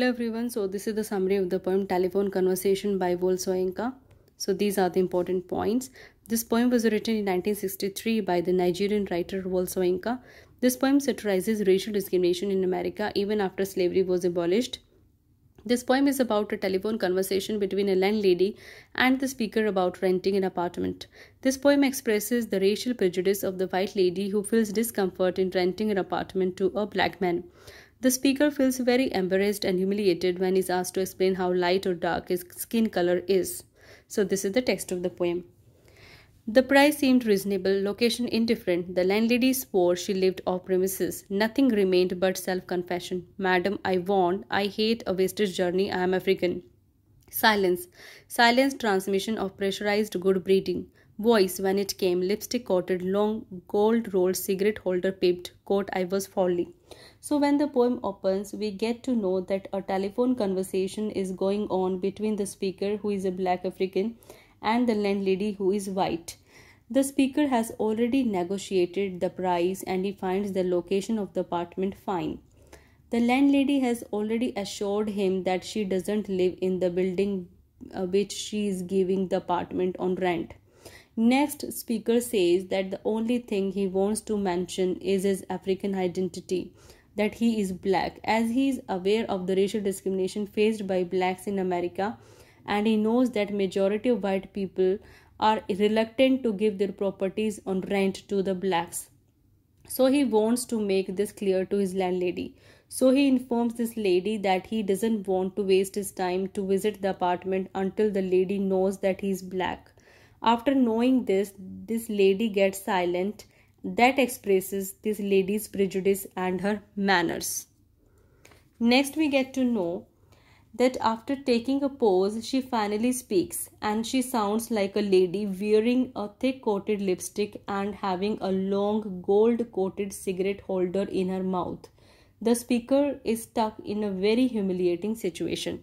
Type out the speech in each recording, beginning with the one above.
Hello everyone, so this is the summary of the poem Telephone Conversation by Volsoyinka. So these are the important points. This poem was written in 1963 by the Nigerian writer Volsoyinka. This poem satirizes racial discrimination in America even after slavery was abolished. This poem is about a telephone conversation between a landlady and the speaker about renting an apartment. This poem expresses the racial prejudice of the white lady who feels discomfort in renting an apartment to a black man. The speaker feels very embarrassed and humiliated when he's asked to explain how light or dark his skin color is. So, this is the text of the poem. The price seemed reasonable, location indifferent. The landlady swore she lived off premises. Nothing remained but self confession. Madam, I warn, I hate a wasted journey. I am African. Silence. Silence transmission of pressurized good breeding voice when it came. Lipstick coated, long, gold rolled cigarette holder piped coat I was falling. So, when the poem opens, we get to know that a telephone conversation is going on between the speaker, who is a black African, and the landlady, who is white. The speaker has already negotiated the price and he finds the location of the apartment fine. The landlady has already assured him that she doesn't live in the building uh, which she is giving the apartment on rent. Next speaker says that the only thing he wants to mention is his African identity, that he is black, as he is aware of the racial discrimination faced by blacks in America and he knows that majority of white people are reluctant to give their properties on rent to the blacks. So he wants to make this clear to his landlady. So he informs this lady that he doesn't want to waste his time to visit the apartment until the lady knows that he is black. After knowing this, this lady gets silent. That expresses this lady's prejudice and her manners. Next, we get to know that after taking a pause, she finally speaks and she sounds like a lady wearing a thick coated lipstick and having a long gold coated cigarette holder in her mouth. The speaker is stuck in a very humiliating situation.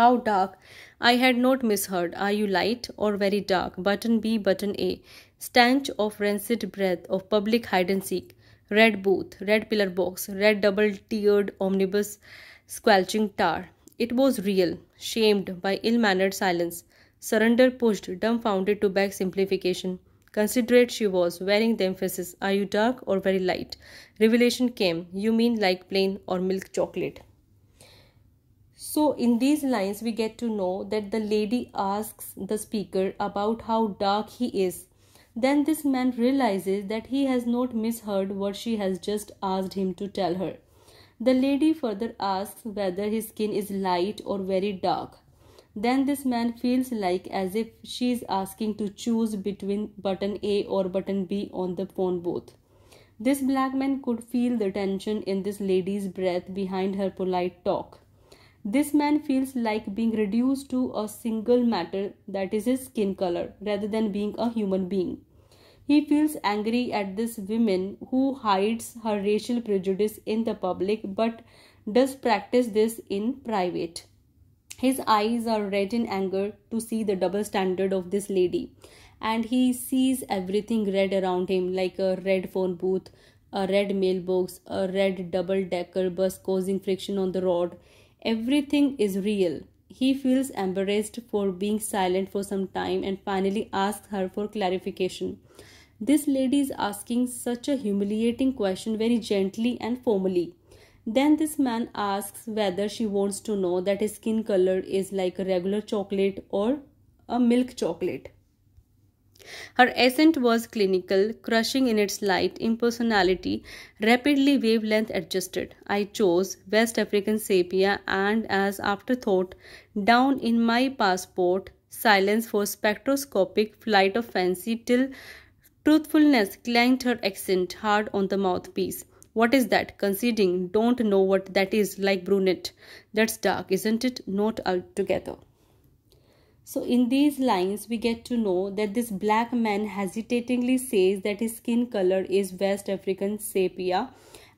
How dark! I had not misheard. Are you light or very dark? Button B, button A. Stench of rancid breath of public hide and seek. Red booth, red pillar box, red double tiered omnibus, squelching tar. It was real, shamed by ill mannered silence. Surrender pushed, dumbfounded to beg simplification. Considerate she was, wearing the emphasis, Are you dark or very light? Revelation came, You mean like plain or milk chocolate. So in these lines we get to know that the lady asks the speaker about how dark he is. Then this man realizes that he has not misheard what she has just asked him to tell her. The lady further asks whether his skin is light or very dark. Then this man feels like as if she is asking to choose between button A or button B on the phone booth. This black man could feel the tension in this lady's breath behind her polite talk. This man feels like being reduced to a single matter that is his skin color rather than being a human being. He feels angry at this woman who hides her racial prejudice in the public but does practice this in private. His eyes are red in anger to see the double standard of this lady, and he sees everything red around him like a red phone booth, a red mailbox, a red double decker bus causing friction on the road. Everything is real. He feels embarrassed for being silent for some time and finally asks her for clarification. This lady is asking such a humiliating question very gently and formally. Then this man asks whether she wants to know that his skin color is like a regular chocolate or a milk chocolate. Her accent was clinical, crushing in its light impersonality, rapidly wavelength adjusted. I chose West African sepia and, as afterthought, down in my passport, silence for spectroscopic flight of fancy till truthfulness clanked her accent hard on the mouthpiece. What is that? Conceding, don't know what that is, like brunette. That's dark, isn't it? Not altogether. So in these lines we get to know that this black man hesitatingly says that his skin color is West African sepia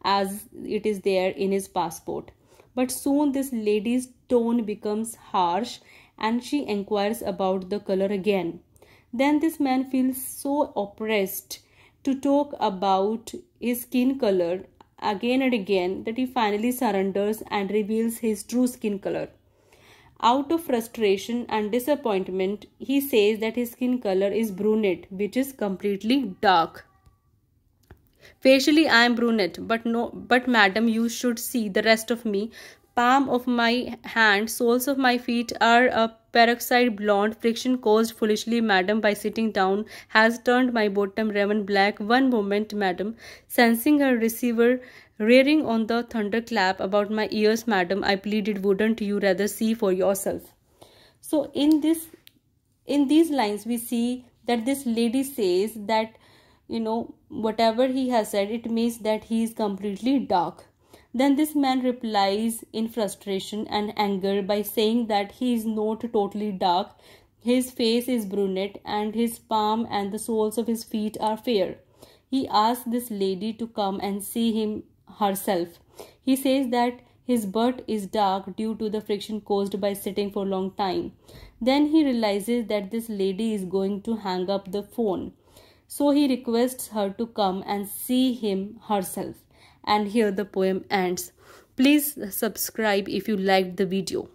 as it is there in his passport. But soon this lady's tone becomes harsh and she inquires about the color again. Then this man feels so oppressed to talk about his skin color again and again that he finally surrenders and reveals his true skin color. Out of frustration and disappointment, he says that his skin color is brunette, which is completely dark. Facially, I am brunette, but no, but madam, you should see the rest of me. Palm of my hand, soles of my feet are a peroxide blonde. Friction caused foolishly, madam, by sitting down has turned my bottom raven black. One moment, madam. Sensing her receiver Rearing on the thunderclap about my ears, madam, I pleaded, wouldn't you rather see for yourself? So in this, in these lines, we see that this lady says that, you know, whatever he has said, it means that he is completely dark. Then this man replies in frustration and anger by saying that he is not totally dark. His face is brunette and his palm and the soles of his feet are fair. He asks this lady to come and see him herself. He says that his butt is dark due to the friction caused by sitting for a long time. Then he realizes that this lady is going to hang up the phone. So he requests her to come and see him herself. And here the poem ends. Please subscribe if you liked the video.